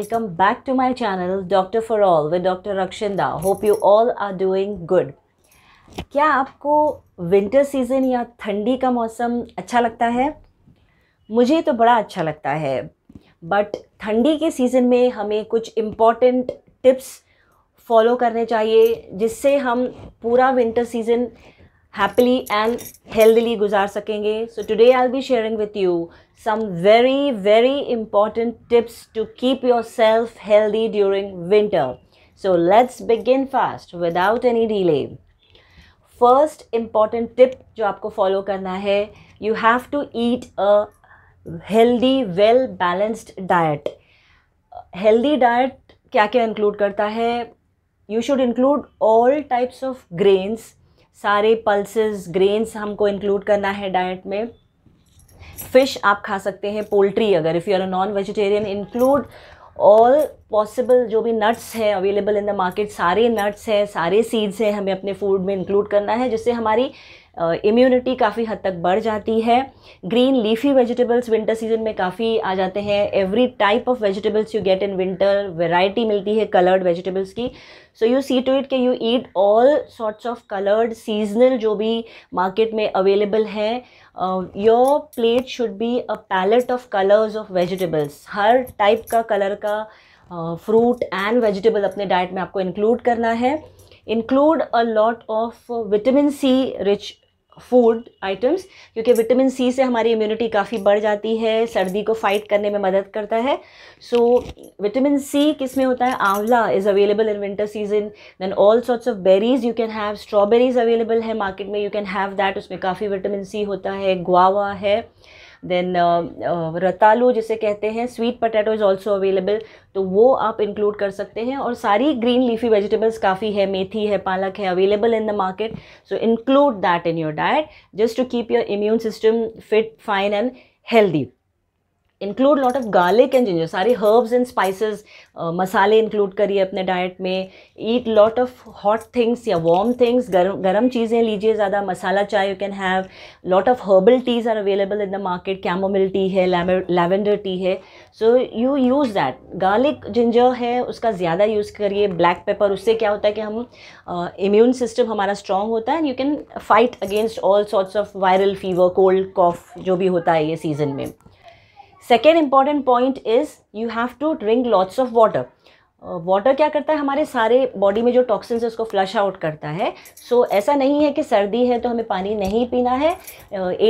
welcome back to my channel doctor for all with doctor Rakshinda hope you all are doing good क्या आपको winter season या ठंडी का मौसम अच्छा लगता है मुझे तो बड़ा अच्छा लगता है बट ठंडी के सीज़न में हमें कुछ इम्पॉर्टेंट टिप्स फॉलो करने चाहिए जिससे हम पूरा winter season happily and healthily guzar sakenge so today i'll be sharing with you some very very important tips to keep yourself healthy during winter so let's begin fast without any delay first important tip जो आपको follow करना है you have to eat a healthy well balanced diet healthy diet क्या क्या include करता है you should include all types of grains सारे pulses grains हमको इंक्लूड करना है डाइट में फ़िश आप खा सकते हैं पोल्ट्री अगर if you are a non vegetarian include all possible जो भी नट्स हैं अवेलेबल इन द मार्केट सारे नट्स हैं सारे सीड्स हैं हमें अपने फूड में इंक्लूड करना है जिससे हमारी इम्यूनिटी काफ़ी हद तक बढ़ जाती है green leafy vegetables winter season में काफ़ी आ जाते हैं every type of vegetables you get in winter variety मिलती है कलर्ड वेजिटेबल्स की so you see to it के you eat all sorts of coloured seasonal जो भी मार्केट में अवेलेबल हैं your plate should be a palette of colours of vegetables हर type का कलर का फ्रूट एंड वेजिटेबल अपने डाइट में आपको इंक्लूड करना है include a lot of vitamin C rich food items क्योंकि विटामिन सी से हमारी इम्यूनिटी काफ़ी बढ़ जाती है सर्दी को फाइट करने में मदद करता है सो विटामिन सी किस में होता है amla is available in winter season then all sorts of berries you can have strawberries available है मार्केट में यू कैन हैव दैट उसमें काफ़ी विटामिन सी होता है ग्वावा है देन रतालू um, uh, जिसे कहते हैं sweet potato is also available तो वो आप इंक्लूड कर सकते हैं और सारी ग्रीन लीफी वेजिटेबल्स काफ़ी है मेथी है पालक है available in the market so include that in your diet just to keep your immune system fit fine and healthy include lot of garlic and ginger सारे हर्ब्स एंड स्पाइसेस मसाले include करिए अपने diet में eat lot of hot things या warm things गर्म गर्म चीज़ें लीजिए ज़्यादा मसाला चाय you can have lot of herbal teas are available in the market chamomile tea है लेवेंडर टी है so you use that garlic ginger है उसका ज़्यादा यूज़ करिए ब्लैक पेपर उससे क्या होता है कि हम इम्यून uh, सिस्टम हमारा स्ट्रॉन्ग होता है and you can fight against all sorts of viral fever cold cough जो भी होता है ये सीज़न में second important point is you have to drink lots of water water क्या करता है हमारे सारे बॉडी में जो टॉक्सिन्स है उसको फ्लश आउट करता है सो so, ऐसा नहीं है कि सर्दी है तो हमें पानी नहीं पीना है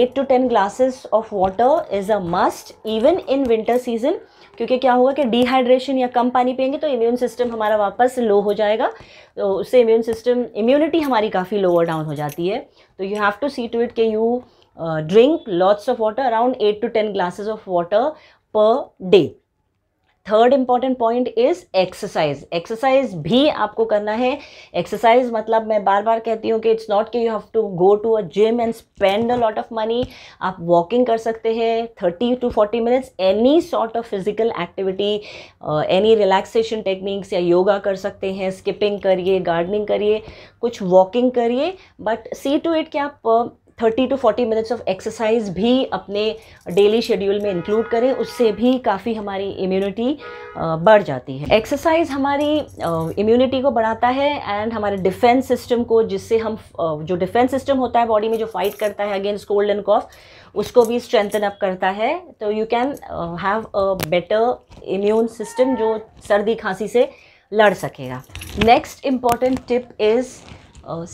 eight to ten glasses of water is a must even in winter season क्योंकि क्या होगा कि डिहाइड्रेशन या कम पानी पियेंगे तो इम्यून सिस्टम हमारा वापस लो हो जाएगा तो उससे इम्यून सिस्टम इम्यूनिटी हमारी काफ़ी लोअर डाउन हो जाती है तो you have to see to it के you drink lots of water around eight to ten glasses of water per day third important point is exercise exercise भी आपको करना है एक्सरसाइज मतलब मैं बार बार कहती हूँ कि इट्स नॉट कि you have to go to a gym and spend a lot of money आप वॉकिंग कर सकते हैं thirty to forty minutes any sort of physical activity any relaxation techniques या योगा कर सकते हैं स्किपिंग करिए गार्डनिंग करिए कुछ वॉकिंग करिए बट सी टू इट कि आप uh, thirty to forty minutes of exercise भी अपने डेली शेड्यूल में इंक्लूड करें उससे भी काफ़ी हमारी इम्यूनिटी बढ़ जाती है एक्सरसाइज हमारी इम्यूनिटी को बढ़ाता है एंड हमारे डिफेंस सिस्टम को जिससे हम जो डिफेंस सिस्टम होता है बॉडी में जो फाइट करता है अगेंस्ट कोल्ड एंड कॉफ उसको भी स्ट्रेंथन अप करता है तो you can have a better immune system जो सर्दी खांसी से लड़ सकेगा next important tip is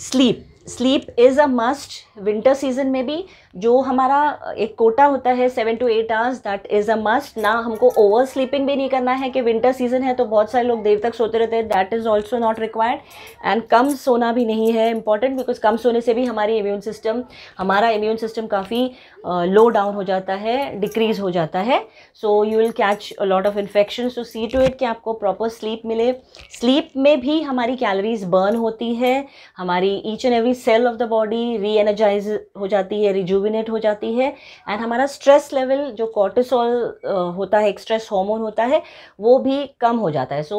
sleep sleep is a must winter season maybe जो हमारा एक कोटा होता है seven to eight hours that is a must ना हमको ओवर स्लीपिंग भी नहीं करना है कि विंटर सीजन है तो बहुत सारे लोग देर तक सोते रहते हैं that is also not required and कम सोना भी नहीं है इंपॉर्टेंट बिकॉज कम सोने से भी हमारी इम्यून सिस्टम हमारा इम्यून सिस्टम काफ़ी लो डाउन हो जाता है डिक्रीज़ हो जाता है so you will catch lot of infection so see to it कि आपको प्रॉपर स्लीप मिले स्लीप में भी हमारी कैलोरीज बर्न होती है हमारी each and every cell of the body reenergize हो जाती है रिजूव रिजुविनेट हो जाती है एंड हमारा स्ट्रेस लेवल जो कॉर्टिसोल होता है एक स्ट्रेस हॉर्मोन होता है वो भी कम हो जाता है so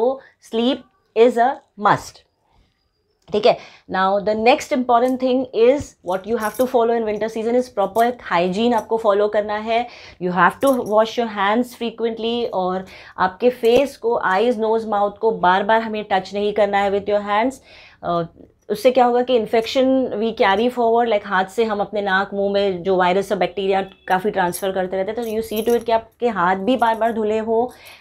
sleep is a must ठीक है now the next important thing is what you have to follow in winter season is proper hygiene आपको फॉलो करना है you have to wash your hands frequently और आपके फेस को eyes nose mouth को बार बार हमें टच नहीं करना है विथ योर हैंड्स उससे क्या होगा कि infection we carry forward like हाथ से हम अपने नाक मुंह में जो वायरस और बैक्टीरिया काफ़ी ट्रांसफ़र करते रहते हैं तो यू सी टू इट कि आपके हाथ भी बार बार धुले हो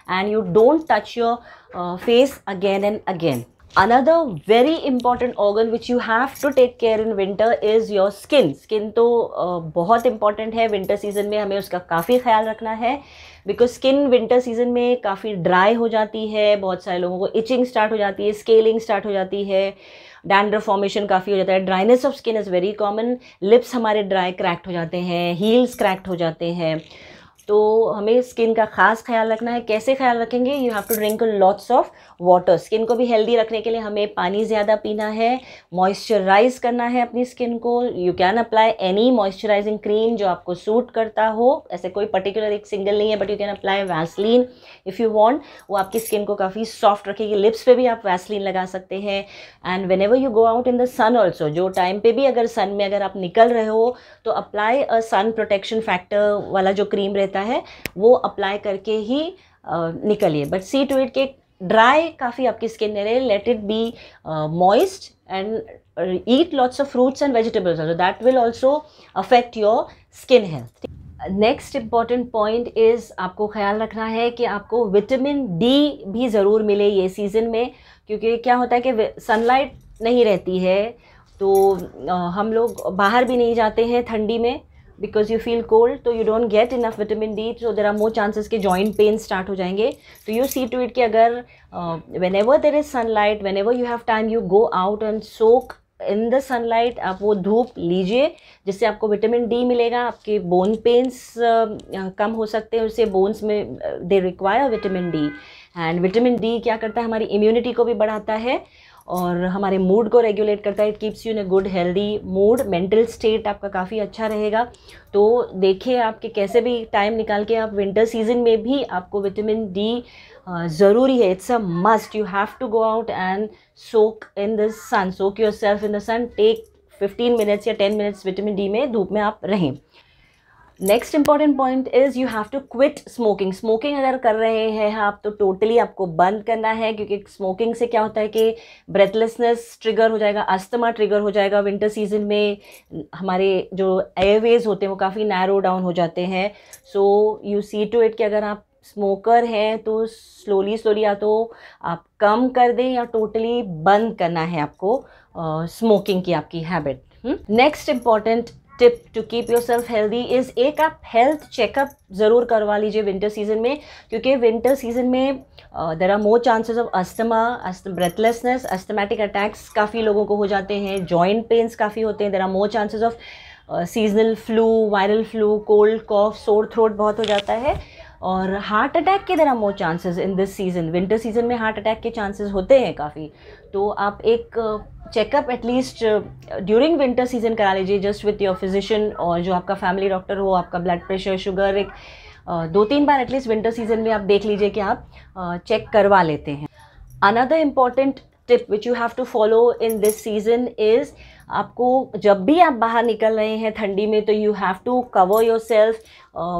and you don't touch your face again and again another very important organ which you have to take care in winter is your skin skin तो uh, बहुत इंपॉर्टेंट है विंटर सीजन में हमें उसका काफ़ी ख्याल रखना है बिकॉज स्किन विंटर सीजन में काफ़ी ड्राई हो जाती है बहुत सारे लोगों को इचिंग स्टार्ट हो जाती है स्केलिंग स्टार्ट हो जाती है डैंड्र फॉर्मेशन काफ़ी हो जाता है dryness of skin is very common lips हमारे ड्राई क्रैक्ट हो जाते हैं हील्स क्रैक्ट हो जाते हैं तो हमें स्किन का खास ख्याल रखना है कैसे ख्याल रखेंगे you have to drink lots of water skin को भी हेल्दी रखने के लिए हमें पानी ज़्यादा पीना है मॉइस्चराइज करना है अपनी स्किन को you can apply any moisturising cream जो आपको सूट करता हो ऐसे कोई पर्टिकुलर एक सिंगल नहीं है but you can apply Vaseline if you want वो आपकी स्किन को काफ़ी सॉफ्ट रखेगी लिप्स पर भी आप वैसलिन लगा सकते हैं and whenever you go out in the sun also जो टाइम पे भी अगर सन में अगर आप निकल रहे हो तो apply a sun protection factor वाला जो क्रीम रहता होता है वो अप्लाई करके ही निकलिए बट सी टू इट के ड्राई काफ़ी आपकी स्किन नहीं रहे let it be moist and eat lots of fruits and vegetables also that will also affect your skin next important point is आपको ख्याल रखना है कि आपको विटामिन डी भी ज़रूर मिले ये सीज़न में क्योंकि क्या होता है कि सनलाइट नहीं रहती है तो हम लोग बाहर भी नहीं जाते हैं ठंडी में बिकॉज यू फील कोल्ड तो you don't get enough vitamin D so there are more chances के जॉइंट पेन स्टार्ट हो जाएंगे तो यू सी टू इट कि अगर whenever there is sunlight whenever you have time you go out and soak in the sunlight आप वो धूप लीजिए जिससे आपको विटामिन डी मिलेगा आपके बोन पेन्स कम हो सकते हैं उससे बोन्स में they require vitamin D and vitamin D क्या करता है हमारी इम्यूनिटी को भी बढ़ाता है और हमारे मूड को रेगुलेट करता है it keeps you in a good healthy mood mental state आपका काफ़ी अच्छा रहेगा तो देखिए आपके कैसे भी टाइम निकाल के आप विंटर सीजन में भी आपको विटामिन डी ज़रूरी है it's a must you have to go out and soak in the sun soak yourself in the sun take fifteen minutes या टेन मिनट्स विटामिन डी में धूप में आप रहें next important point is you have to quit smoking smoking अगर कर रहे हैं आप तो टोटली आपको बंद करना है क्योंकि स्मोकिंग से क्या होता है कि ब्रेथलेसनेस ट्रिगर हो जाएगा अस्थमा ट्रिगर हो जाएगा विंटर सीजन में हमारे जो एयरवेज होते हैं वो काफ़ी नैरो डाउन हो जाते हैं so you see to it कि अगर आप स्मोकर हैं तो स्लोली स्लोली या तो आप कम कर दें या टोटली बंद करना है आपको स्मोकिंग uh, की आपकी habit next important tip to keep yourself healthy is एक आप हेल्थ चेकअप ज़रूर करवा लीजिए विंटर सीजन में क्योंकि विंटर सीजन में there are more chances of asthma breathlessness asthmatic attacks काफ़ी लोगों को हो जाते हैं जॉइंट पेन्स काफ़ी होते हैं there are more chances of seasonal flu viral flu cold cough sore throat बहुत हो जाता है और हार्ट अटैक के there are more chances in this season winter season में हार्ट अटैक के चांसेस होते हैं काफ़ी तो आप एक checkup at least during winter season करा लीजिए जस्ट विथ योर फिजिशियन और जो आपका फैमिली डॉक्टर हो आपका ब्लड प्रेशर शुगर एक uh, दो तीन बार एटलीस्ट विंटर सीज़न में आप देख लीजिए कि आप चेक uh, करवा लेते हैं another important tip which you have to follow in this season is आपको जब भी आप बाहर निकल रहे हैं ठंडी में तो you have to cover yourself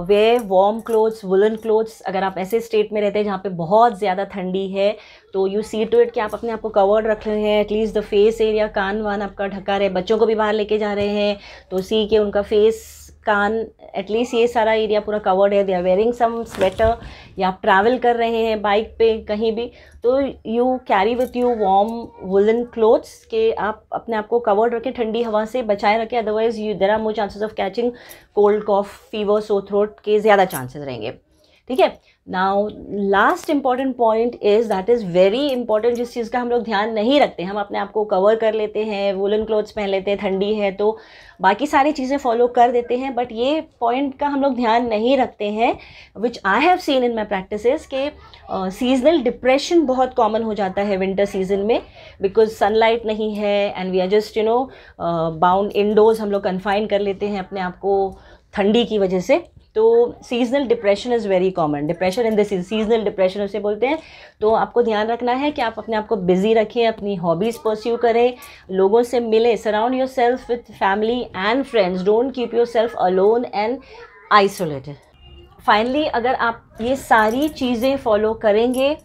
वे वॉर्म क्लोथ्स वुलन क्लोथ्स अगर आप ऐसे स्टेट में रहते हैं जहाँ पे बहुत ज़्यादा ठंडी है तो यू सी टू इट कि आप अपने आप को कवर्ड रख रहे हैं एटलीस्ट द फेस एरिया कान वान आपका ढका रहे बच्चों को भी बाहर लेके जा रहे हैं तो सी के उनका फेस कान एटलीस्ट ये सारा एरिया पूरा कवर्ड है they are wearing some sweater या आप ट्रैवल कर रहे हैं बाइक पे कहीं भी तो you carry with you warm woollen clothes के आप अपने आप को कवर्ड रखें ठंडी हवा से बचाए रखें otherwise you there are more chances of catching cold cough fever sore throat के ज़्यादा चांसेस रहेंगे ठीक है now last important point is that is very important जिस चीज़ का हम लोग ध्यान नहीं रखते हम अपने आप को कवर कर लेते हैं वुलन क्लोथ्स पहन लेते हैं ठंडी है तो बाकी सारी चीज़ें फॉलो कर देते हैं बट ये पॉइंट का हम लोग ध्यान नहीं रखते हैं which I have seen in my practice के सीजनल uh, डिप्रेशन बहुत कॉमन हो जाता है विंटर सीजन में बिकॉज सनलाइट नहीं है and we are just you know bound indoors हम लोग कन्फाइन कर लेते हैं अपने आप को ठंडी की वजह से तो seasonal depression is very common depression in this seasonal depression उसे बोलते हैं तो आपको ध्यान रखना है कि आप अपने आप को बिज़ी रखें अपनी हॉबीज़ परस्यू करें लोगों से मिलें surround yourself with family and friends don't keep yourself alone and isolated finally अगर आप ये सारी चीज़ें फॉलो करेंगे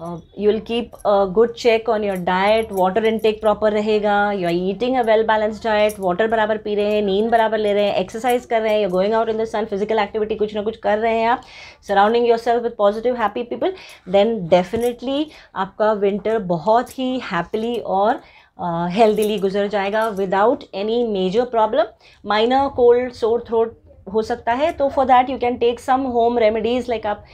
you will keep good check on your diet water intake proper रहेगा you are eating a well balance diet water बराबर पी रहे हैं नींद बराबर ले रहे हैं एक्सरसाइज कर रहे हैं you going out in the sun physical activity कुछ ना कुछ कर रहे हैं आप surrounding yourself with positive happy people then definitely आपका विंटर बहुत ही हैप्पीली और हेल्दीली uh, गुजर जाएगा without any major problem minor cold sore throat हो सकता है तो for that you can take some home remedies like आप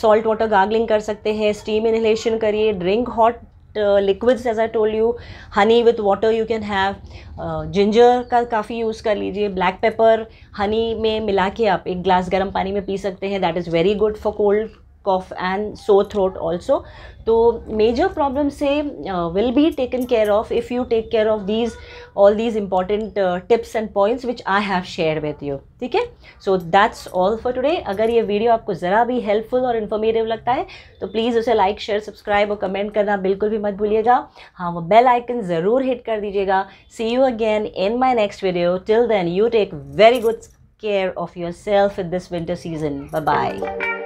सॉल्ट वाटर गार्गलिंग कर सकते हैं स्टीम इनहेलेशन करिए drink hot liquids as I told you honey with water you can have ginger का काफ़ी यूज़ कर लीजिए ब्लैक पेपर हनी में मिला के आप एक ग्लास गर्म पानी में पी सकते हैं that is very good for cold cough and sore throat also तो मेजर प्रॉब्लम से will be taken care of if you take care of these all these important tips and points which I have share with you ठीक है so that's all for today अगर ये video आपको ज़रा भी helpful और informative लगता है तो प्लीज़ उसे लाइक शेयर सब्सक्राइब और कमेंट करना बिल्कुल भी मत भूलिएगा हाँ वो बेल आइकन ज़रूर हिट कर दीजिएगा see you again in my next video till then you take very good care of yourself in this winter season bye